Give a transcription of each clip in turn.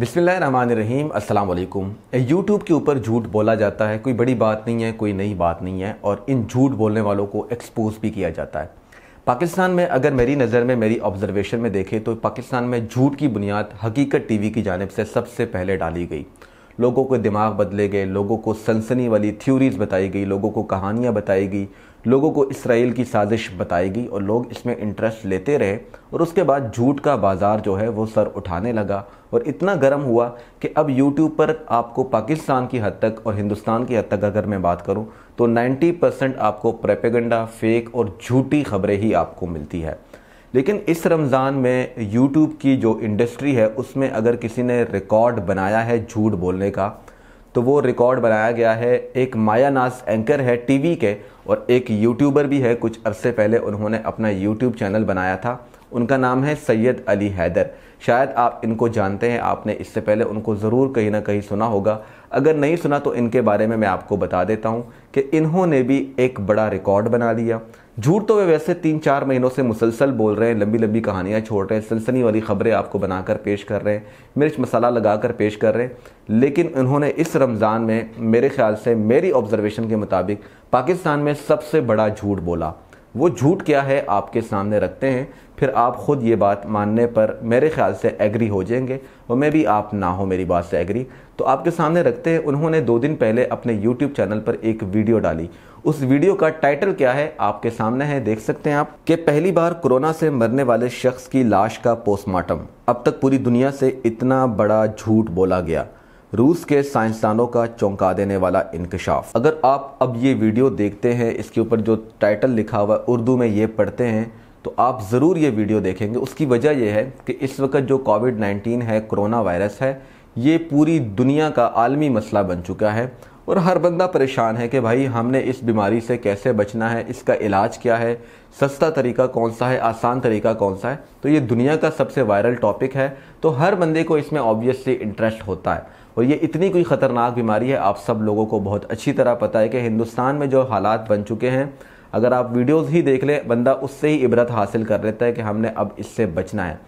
बिसमीम अल्लाम यूट्यूब के ऊपर झूठ बोला जाता है कोई बड़ी बात नहीं है कोई नई बात नहीं है और इन झूठ बोलने वालों को एक्सपोज भी किया जाता है पाकिस्तान में अगर मेरी नज़र में मेरी ऑब्जर्वेशन में देखें तो पाकिस्तान में झूठ की बुनियाद हकीकत टीवी की जानब से सबसे पहले डाली गई लोगों के दिमाग बदले गए लोगों को सनसनी वाली थ्योरीज़ बताई गई लोगों को कहानियाँ बताई गई लोगों को इसराइल की साजिश बताएगी और लोग इसमें इंटरेस्ट लेते रहे और उसके बाद झूठ का बाज़ार जो है वो सर उठाने लगा और इतना गर्म हुआ कि अब यूट्यूब पर आपको पाकिस्तान की हद तक और हिंदुस्तान की हद तक अगर मैं बात करूं तो 90 परसेंट आपको प्रेपेगेंडा फेक और झूठी खबरें ही आपको मिलती है लेकिन इस रमज़ान में यूट्यूब की जो इंडस्ट्री है उसमें अगर किसी ने रिकॉर्ड बनाया है झूठ बोलने का तो वो रिकॉर्ड बनाया गया है एक माया नास एंकर है टीवी के और एक यूट्यूबर भी है कुछ अरसे पहले उन्होंने अपना यूट्यूब चैनल बनाया था उनका नाम है सैयद अली हैदर शायद आप इनको जानते हैं आपने इससे पहले उनको ज़रूर कहीं ना कहीं सुना होगा अगर नहीं सुना तो इनके बारे में मैं आपको बता देता हूँ कि इन्होंने भी एक बड़ा रिकॉर्ड बना लिया झूठ तो वे वैसे तीन चार महीनों से मुसलसल बोल रहे हैं लंबी लंबी कहानियाँ छोड़ रहे हैं सनसनी वाली खबरें आपको बनाकर पेश कर रहे हैं मिर्च मसाला लगाकर पेश कर रहे हैं लेकिन उन्होंने इस रमज़ान में मेरे ख्याल से मेरी ऑब्जर्वेशन के मुताबिक पाकिस्तान में सबसे बड़ा झूठ बोला वो झूठ क्या है आपके सामने रखते हैं फिर आप ख़ुद ये बात मानने पर मेरे ख्याल से एग्री हो जाएंगे और मैं भी आप ना हो मेरी बात से एग्री तो आपके सामने रखते हैं उन्होंने दो दिन पहले अपने यूट्यूब चैनल पर एक वीडियो डाली उस वीडियो का टाइटल क्या है आपके सामने है देख सकते हैं आप कि पहली बार कोरोना से मरने वाले शख्स की लाश का पोस्टमार्टम अब तक पूरी दुनिया से इतना बड़ा झूठ बोला गया रूस के साइंसदानों का चौंका देने वाला इंकशाफ अगर आप अब ये वीडियो देखते हैं इसके ऊपर जो टाइटल लिखा हुआ है उर्दू में ये पढ़ते हैं तो आप ज़रूर ये वीडियो देखेंगे उसकी वजह यह है कि इस वक्त जो कोविड 19 है कोरोना वायरस है ये पूरी दुनिया का आलमी मसला बन चुका है और हर बंदा परेशान है कि भाई हमने इस बीमारी से कैसे बचना है इसका इलाज क्या है सस्ता तरीका कौन सा है आसान तरीका कौन सा है तो ये दुनिया का सबसे वायरल टॉपिक है तो हर बंदे को इसमें ऑब्वियसली इंटरेस्ट होता है और ये इतनी कोई ख़तरनाक बीमारी है आप सब लोगों को बहुत अच्छी तरह पता है कि हिंदुस्तान में जो हालात बन चुके हैं अगर आप वीडियोज़ ही देख लें बंदा उससे ही इबरत हासिल कर लेता है कि हमने अब इससे बचना है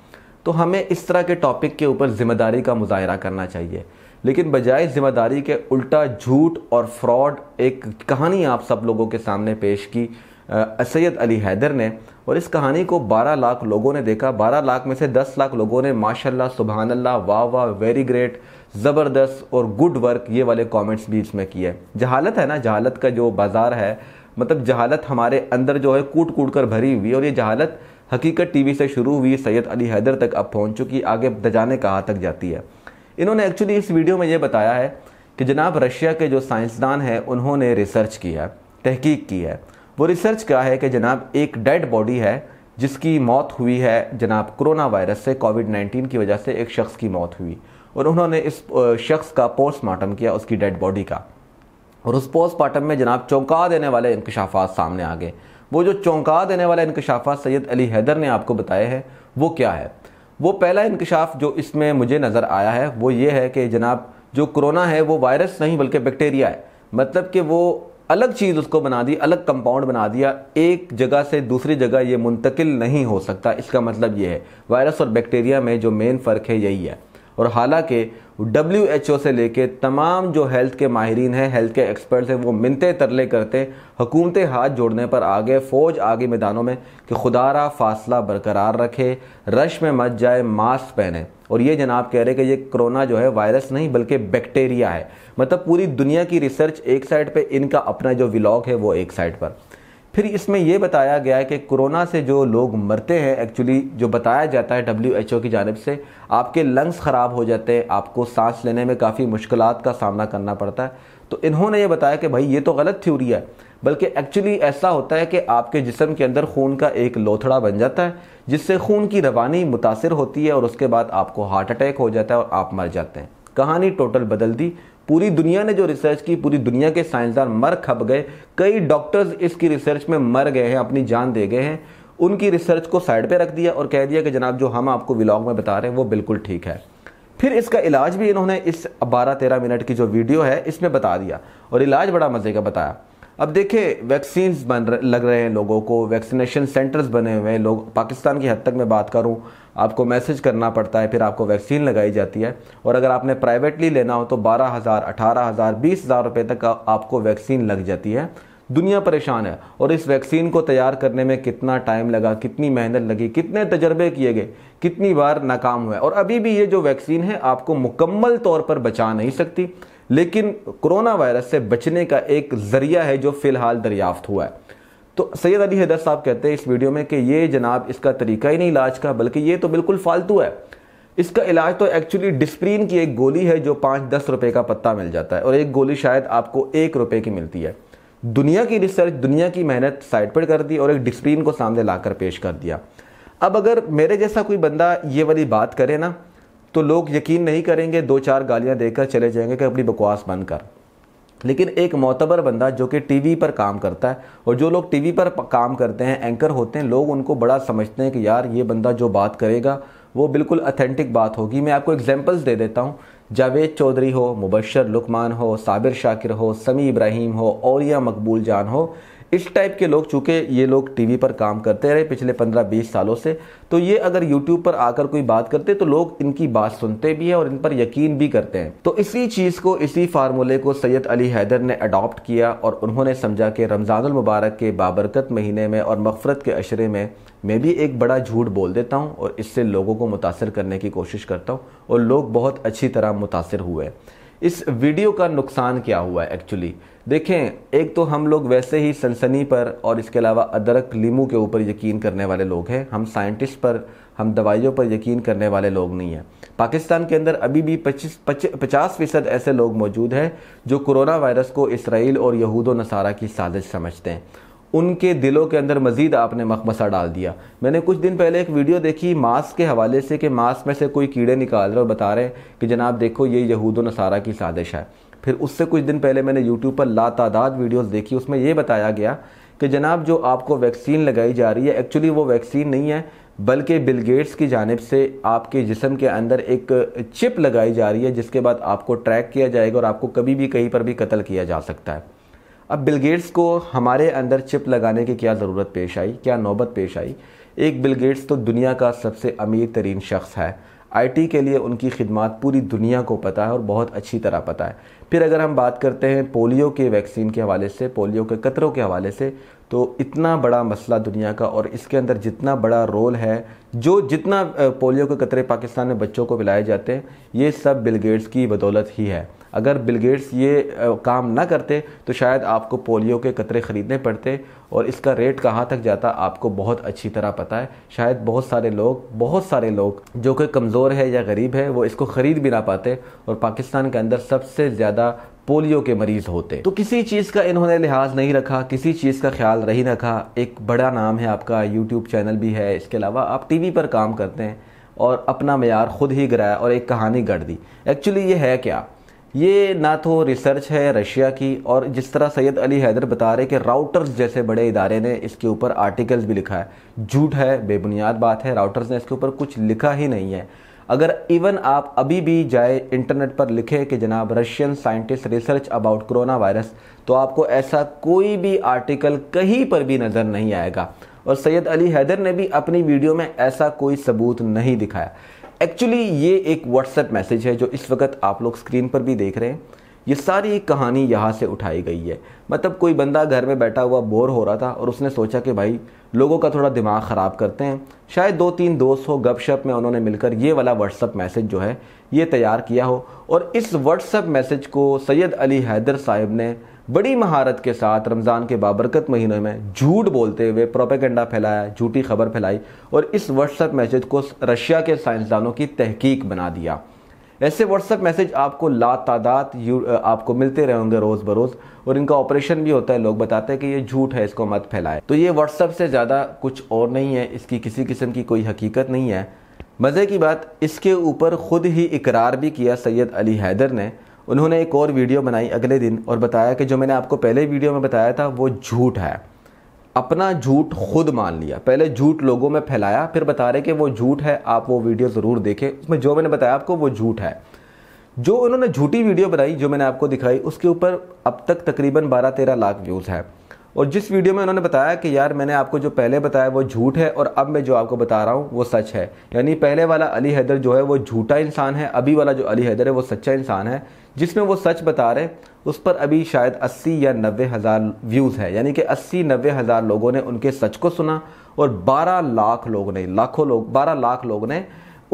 तो हमें इस तरह के टॉपिक के ऊपर ज़िम्मेदारी का मुजाहरा करना चाहिए लेकिन बजाय जिम्मेदारी के उल्टा झूठ और फ्रॉड एक कहानी आप सब लोगों के सामने पेश की सैयद अली हैदर ने और इस कहानी को 12 लाख लोगों ने देखा 12 लाख में से 10 लाख लोगों ने माशाल्लाह सुबहान अल्ला वाह वाह वेरी ग्रेट ज़बरदस्त और गुड वर्क ये वाले कमेंट्स भी इसमें किए जहालत है ना जहालत का जो बाज़ार है मतलब जहालत हमारे अंदर जो है कूट कूट कर भरी हुई और ये जहालत हकीकत टीवी से शुरू हुई सैयद अली हैदर तक अब पहुंच चुकी आगे दजाने कहाँ तक जाती है इन्होंने एक्चुअली इस वीडियो में ये बताया है कि जनाब रशिया के जो साइंसदान हैं उन्होंने रिसर्च किया है तहकीक की है वो रिसर्च क्या है कि जनाब एक डेड बॉडी है जिसकी मौत हुई है जनाब कोरोना वायरस से कोविड 19 की वजह से एक शख्स की मौत हुई और उन्होंने इस शख्स का पोस्टमार्टम किया उसकी डेड बॉडी का और उस पोस्टमार्टम में जनाब चौंका देने वाले इंकशाफात सामने आ गए वो जो चौंका देने वाले इंकशाफात सैयद अली हैदर ने आपको बताए हैं वो क्या है वो पहला इंकशाफ जो इसमें मुझे नज़र आया है वो ये है कि जनाब जो कोरोना है वो वायरस नहीं बल्कि बैक्टीरिया है मतलब कि वो अलग चीज़ उसको बना दी अलग कंपाउंड बना दिया एक जगह से दूसरी जगह ये मुंतकिल नहीं हो सकता इसका मतलब ये है वायरस और बैक्टीरिया में जो मेन फ़र्क है यही है और हालांकि डब्ल्यू एच ओ से लेके तमाम जो हेल्थ के माहरीन हैं हेल्थ के एक्सपर्ट्स हैं वो मिनते तरले करते हुकूमतें हाथ जोड़ने पर आगे फ़ौज आगे मैदानों में कि खुदारा फासला बरकरार रखे रश में मत जाए मास्क पहने और ये जनाब कह रहे कि ये कोरोना जो है वायरस नहीं बल्कि बैक्टीरिया है मतलब पूरी दुनिया की रिसर्च एक साइड पर इनका अपना जो विलॉग है वो एक साइड पर फिर इसमें यह बताया गया है कि कोरोना से जो लोग मरते हैं एक्चुअली जो बताया जाता है डब्ल्यू एच ओ की जानब से आपके लंग्स ख़राब हो जाते हैं आपको सांस लेने में काफ़ी मुश्किल का सामना करना पड़ता है तो इन्होंने ये बताया कि भाई ये तो गलत थ्योरी है बल्कि एक्चुअली ऐसा होता है कि आपके जिसम के अंदर खून का एक लोथड़ा बन जाता है जिससे खून की रवानी मुतासर होती है और उसके बाद आपको हार्ट अटैक हो जाता है और आप मर जाते हैं कहानी टोटल बदल दी पूरी दुनिया ने जो रिसर्च की पूरी दुनिया के साइंसदान मर खप गए कई डॉक्टर्स इसकी रिसर्च में मर गए हैं अपनी जान दे गए हैं उनकी रिसर्च को साइड पे रख दिया और कह दिया कि जनाब जो हम आपको व्लॉग में बता रहे हैं वो बिल्कुल ठीक है फिर इसका इलाज भी इन्होंने इस बारह तेरह मिनट की जो वीडियो है इसमें बता दिया और इलाज बड़ा मज़े का बताया अब देखिए वैक्सीन बन रह, लग रहे हैं लोगों को वैक्सीनेशन सेंटर्स बने हुए हैं लोग पाकिस्तान की हद तक मैं बात करूं आपको मैसेज करना पड़ता है फिर आपको वैक्सीन लगाई जाती है और अगर आपने प्राइवेटली लेना हो तो बारह हज़ार अठारह हज़ार बीस हज़ार रुपये तक आपको वैक्सीन लग जाती है दुनिया परेशान है और इस वैक्सीन को तैयार करने में कितना टाइम लगा कितनी मेहनत लगी कितने तजर्बे किए गए कितनी बार नाकाम हुए और अभी भी ये जो वैक्सीन है आपको मुकम्मल तौर पर बचा नहीं सकती लेकिन कोरोना वायरस से बचने का एक ज़रिया है जो फ़िलहाल दरियाफ्त हुआ है तो सैयद अली हैदर साहब कहते हैं इस वीडियो में कि ये जनाब इसका तरीका ही नहीं इलाज का बल्कि ये तो बिल्कुल फालतू है इसका इलाज तो एक्चुअली डिस्प्रीन की एक गोली है जो पाँच दस रुपये का पत्ता मिल जाता है और एक गोली शायद आपको एक रुपये की मिलती है दुनिया की रिसर्च दुनिया की मेहनत साइड पर कर दी और एक डिस्प्रीन को सामने लाकर पेश कर दिया अब अगर मेरे जैसा कोई बंदा ये वाली बात करे ना तो लोग यकीन नहीं करेंगे दो चार गालियाँ देकर चले जाएंगे कि अपनी बकवास बंद कर लेकिन एक मोतबर बंदा जो कि टीवी पर काम करता है और जो लोग टीवी पर काम करते हैं एंकर होते हैं लोग उनको बड़ा समझते हैं कि यार ये बंदा जो बात करेगा वो बिल्कुल अथेंटिक बात होगी मैं आपको एग्जांपल्स दे देता हूँ जावेद चौधरी हो मुबशर लुकमान हो साबिर शाकिर हो समी इब्राहिम हो और मकबूल जान हो इस टाइप के लोग चूंकि ये लोग टीवी पर काम करते रहे पिछले 15-20 सालों से तो ये अगर यूट्यूब पर आकर कोई बात करते तो लोग इनकी बात सुनते भी हैं और इन पर यकीन भी करते हैं तो इसी चीज़ को इसी फार्मूले को सैयद अली हैदर ने अडॉप्ट किया और उन्होंने समझा कि मुबारक के बाबरकत महीने में और मफफरत के अशरे में मैं भी एक बड़ा झूठ बोल देता हूँ और इससे लोगों को मुतासर करने की कोशिश करता हूँ और लोग बहुत अच्छी तरह मुतासर हुए इस वीडियो का नुकसान क्या हुआ है एक्चुअली देखें एक तो हम लोग वैसे ही सनसनी पर और इसके अलावा अदरक लीमू के ऊपर यकीन करने वाले लोग हैं हम साइंटिस्ट पर हम दवाइयों पर यकीन करने वाले लोग नहीं हैं पाकिस्तान के अंदर अभी भी पच्चीस पचास फीसद ऐसे लोग मौजूद हैं जो कोरोना वायरस को इसराइल और यहूद नसारा की साजिश समझते हैं उनके दिलों के अंदर मज़ीद आपने मखमसा डाल दिया मैंने कुछ दिन पहले एक वीडियो देखी मास्क के हवाले से कि मास्क में से कोई कीड़े निकाल रहे और बता रहे हैं कि जनाब देखो ये यहूद नसारा की साजिश है फिर उससे कुछ दिन पहले मैंने यूट्यूब पर लातादाद वीडियोस देखी उसमें ये बताया गया कि जनाब जो आपको वैक्सीन लगाई जा रही है एक्चुअली वो वैक्सीन नहीं है बल्कि बिल गेट्स की जानब से आपके जिसम के अंदर एक चिप लगाई जा रही है जिसके बाद आपको ट्रैक किया जाएगा और आपको कभी भी कहीं पर भी कत्ल किया जा सकता है अब बिल गेट्स को हमारे अंदर चिप लगाने की क्या ज़रूरत पेश आई क्या नौबत पेश आई एक बिल गेट्स तो दुनिया का सबसे अमीर तरीन शख्स है आईटी के लिए उनकी खिदमत पूरी दुनिया को पता है और बहुत अच्छी तरह पता है फिर अगर हम बात करते हैं पोलियो के वैक्सीन के हवाले से पोलियो के कतरों के हवाले से तो इतना बड़ा मसला दुनिया का और इसके अंदर जितना बड़ा रोल है जो जितना पोलियो के कतरे पाकिस्तान में बच्चों को पिलाए जाते हैं ये सब बिलगेट्स की बदौलत ही है अगर बिलगेट्स ये काम ना करते तो शायद आपको पोलियो के कतरे ख़रीदने पड़ते और इसका रेट कहाँ तक जाता आपको बहुत अच्छी तरह पता है शायद बहुत सारे लोग बहुत सारे लोग जो कि कमज़ोर है या गरीब है वो इसको ख़रीद भी ना पाते और पाकिस्तान के अंदर सबसे ज़्यादा पोलियो के मरीज होते तो किसी चीज़ का इन्होंने लिहाज नहीं रखा किसी चीज़ का ख्याल रही रखा एक बड़ा नाम है आपका यूट्यूब चैनल भी है इसके अलावा आप वी पर काम करते हैं और अपना मैार ख़ुद ही गिराया और एक कहानी गढ़ दी एक्चुअली ये है क्या ये ना तो रिसर्च है रशिया की और जिस तरह सैयद अली हैदर बता रहे कि राउटर्स जैसे बड़े इदारे ने इसके ऊपर आर्टिकल्स भी लिखा है झूठ है बेबुनियाद बात है राउटर्स ने इसके ऊपर कुछ लिखा ही नहीं है अगर इवन आप अभी भी जाए इंटरनेट पर लिखे कि जनाब Russian scientist research about corona virus तो आपको ऐसा कोई भी आर्टिकल कहीं पर भी नज़र नहीं आएगा और सैयद अली हैदर ने भी अपनी वीडियो में ऐसा कोई सबूत नहीं दिखाया एक्चुअली ये एक व्हाट्सएप मैसेज है जो इस वक्त आप लोग स्क्रीन पर भी देख रहे हैं ये सारी कहानी यहाँ से उठाई गई है मतलब कोई बंदा घर में बैठा हुआ बोर हो रहा था और उसने सोचा कि भाई लोगों का थोड़ा दिमाग ख़राब करते हैं शायद दो तीन दोस्त हो गपशप में उन्होंने मिलकर ये वाला व्हाट्सअप मैसेज जो है ये तैयार किया हो और इस व्हाट्सअप मैसेज को सैयद अली हैदर साहब ने बड़ी महारत के साथ रमज़ान के बाबरकत महीनों में झूठ बोलते हुए प्रोपेगेंडा फैलाया झूठी खबर फैलाई और इस व्हाट्सएप मैसेज को रशिया के साइंसदानों की तहकीक बना दिया ऐसे व्हाट्सएप मैसेज आपको ला तादाद आपको मिलते रहेंगे रोज़ बरोज़ और इनका ऑपरेशन भी होता है लोग बताते हैं कि ये झूठ है इसको मत फैलाए तो ये व्हाट्सएप से ज़्यादा कुछ और नहीं है इसकी किसी किस्म की कोई हकीकत नहीं है मज़े की बात इसके ऊपर ख़ुद ही इकरार भी किया सैयद अली हैदर ने उन्होंने एक और वीडियो बनाई अगले दिन और बताया कि जो मैंने आपको पहले वीडियो में बताया था वो झूठ है अपना झूठ खुद मान लिया पहले झूठ लोगों में फैलाया फिर बता रहे कि वो झूठ है आप वो वीडियो ज़रूर देखें उसमें जो मैंने बताया आपको वो झूठ है जो उन्होंने झूठी वीडियो बनाई जो मैंने आपको दिखाई उसके ऊपर अब तक तकरीबन बारह तेरह लाख व्यूज़ है और जिस वीडियो में उन्होंने बताया कि यार मैंने आपको जो पहले बताया वो झूठ है और अब मैं जो आपको बता रहा हूँ वो सच है यानी पहले वाला अली हैदर जो है वो झूठा इंसान है अभी वाला जो अली हैदर है वो सच्चा इंसान है जिसमें वो सच बता रहे उस पर अभी शायद अस्सी या नबे हज़ार व्यूज़ है यानी कि अस्सी नबे हज़ार लोगों ने उनके सच को सुना और बारह लाख लोग ने लाखों लोग बारह लाख लोग ने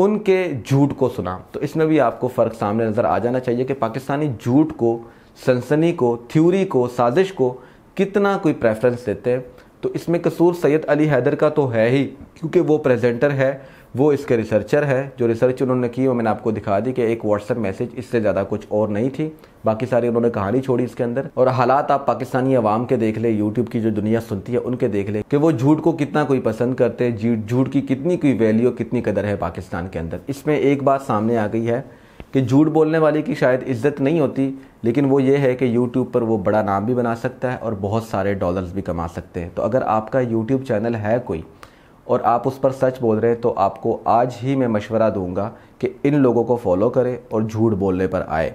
उनके झूठ को सुना तो इसमें भी आपको फ़र्क सामने नज़र आ जाना चाहिए कि पाकिस्तानी झूठ को सनसनी को थ्यूरी को साजिश को कितना कोई प्रेफरेंस देते हैं तो इसमें कसूर सैयद अली हैदर का तो है ही क्योंकि वो प्रेजेंटर है वो इसके रिसर्चर है जो रिसर्च उन्होंने की वो मैंने आपको दिखा दी कि एक व्हाट्सएप मैसेज इससे ज़्यादा कुछ और नहीं थी बाकी सारी उन्होंने कहानी छोड़ी इसके अंदर और हालात आप पाकिस्तानी अवाम के देख ले यूट्यूब की जो दुनिया सुनती है उनके देख ले कि वो झूठ को कितना कोई पसंद करते हैं झूठ की कितनी कोई वैल्यू कितनी कदर है पाकिस्तान के अंदर इसमें एक बात सामने आ गई है कि झूठ बोलने वाले की शायद इज्जत नहीं होती लेकिन वो ये है कि यूट्यूब पर वो बड़ा नाम भी बना सकता है और बहुत सारे डॉलर्स भी कमा सकते हैं तो अगर आपका यूट्यूब चैनल है कोई और आप उस पर सच बोल रहे हैं तो आपको आज ही मैं मशवरा दूंगा कि इन लोगों को फॉलो करें और झूठ बोलने पर आए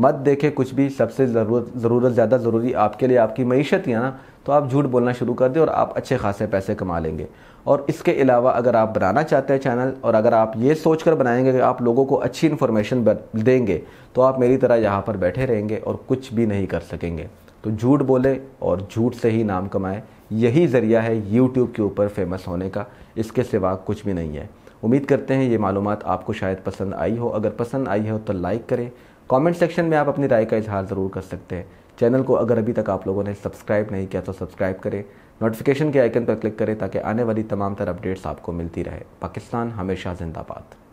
मत देखे कुछ भी सबसे ज़रूरत ज़रूरत ज़्यादा ज़रूरी आपके लिए आपकी मीशत ही है ना तो आप झूठ बोलना शुरू कर दें और आप अच्छे खासे पैसे कमा लेंगे और इसके अलावा अगर आप बनाना चाहते हैं चैनल और अगर आप ये सोच कर बनाएंगे कि आप लोगों को अच्छी इन्फॉर्मेशन देंगे तो आप मेरी तरह यहाँ पर बैठे रहेंगे और कुछ भी नहीं कर सकेंगे तो झूठ बोले और झूठ से ही नाम कमाएँ यही ज़रिया है यूट्यूब के ऊपर फेमस होने का इसके सिवा कुछ भी नहीं है उम्मीद करते हैं ये मालूम आपको शायद पसंद आई हो अगर पसंद आई हो तो लाइक करें कमेंट सेक्शन में आप अपनी राय का इजहार ज़रूर कर सकते हैं चैनल को अगर अभी तक आप लोगों ने सब्सक्राइब नहीं किया तो सब्सक्राइब करें नोटिफिकेशन के आइकन पर क्लिक करें ताकि आने वाली तमाम तर अपडेट्स आपको मिलती रहे पाकिस्तान हमेशा जिंदाबाद